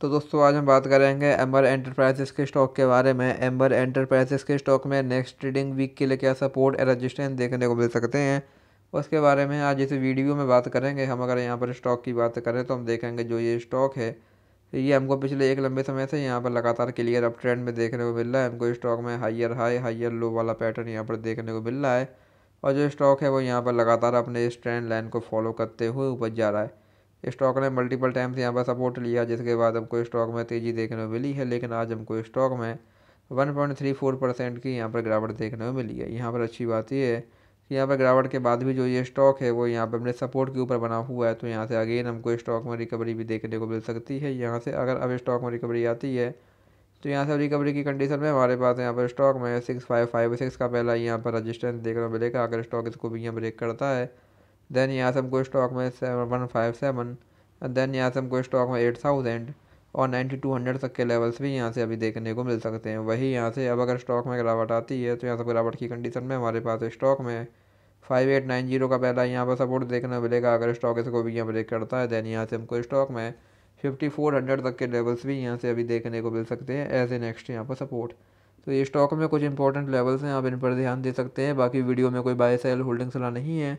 तो दोस्तों आज हम बात करेंगे एम्बर एंटरप्राइजेस के स्टॉक के बारे में एम्बर एंटरप्राइजेस के स्टॉक में नेक्स्ट ट्रेडिंग वीक के लिए क्या सपोर्ट रजिस्ट्रेंस देखने को मिल सकते हैं उसके बारे में आज इस वीडियो में बात करेंगे हम अगर यहाँ पर स्टॉक की बात करें तो हम देखेंगे जो ये स्टॉक है तो ये हमको पिछले एक लंबे समय से यहाँ पर लगातार क्लियर अप ट्रेंड में देखने को मिल रहा है हमको स्टॉक में हाइयर हाई हाइयर लो वाला पैटर्न यहाँ पर देखने को मिल रहा है और जो स्टॉक है वो यहाँ पर लगातार अपने इस ट्रेंड लाइन को फॉलो करते हुए ऊपर जा रहा है स्टॉक ने मल्टीपल टाइम्स यहाँ पर सपोर्ट लिया जिसके बाद हमको स्टॉक में तेज़ी देखने को मिली है लेकिन आज हमको स्टॉक में 1.34 परसेंट की यहाँ पर गिरावट देखने को मिली है यहाँ पर अच्छी बात यह है कि यहाँ पर गिरावट के बाद भी जो ये स्टॉक है वो यहाँ पर अपने सपोर्ट के ऊपर बना हुआ है तो यहाँ से अगेन हमको स्टॉक में रिकवरी भी देखने को मिल सकती है यहाँ से अगर अब स्टॉक में रिकवरी आती है तो यहाँ से रिकवरी की कंडीशन में हमारे पास यहाँ पर स्टॉक में सिक्स फाइव फाइव सिक्स का पहला यहाँ पर रजिस्टेंस देखने को मिलेगा अगर स्टॉक इसको भी यहाँ ब्रेक करता है देन यहाँ से हमको स्टॉक में seven one five seven then यहाँ से हमको स्टॉक में एट थाउजेंड और नाइन्टी टू हंड्रेड तक के लेवल्स भी यहाँ से अभी देखने को मिल सकते हैं वही यहाँ से अब अगर स्टॉक में गिरावट आती है तो यहाँ से गिरावट की कंडीशन में हमारे पास स्टॉक में फाइव एट नाइन जीरो का पहला यहाँ पर सपोर्ट देखने को मिलेगा अगर स्टॉक इसको भी यहाँ ब्रेक करता है देन यहाँ से हमको स्टॉक में फिफ्टी फोर हंड्रेड तक के लेवल्स भी यहाँ से अभी देखने को मिल सकते हैं एज ए नेक्स्ट यहाँ पर सपोर्ट तो ये स्टॉक में कुछ इंपॉर्टेंट लेवल्स हैं आप इन पर ध्यान दे सकते हैं बाकी वीडियो में कोई बाय सेल होल्डिंग्स ला नहीं है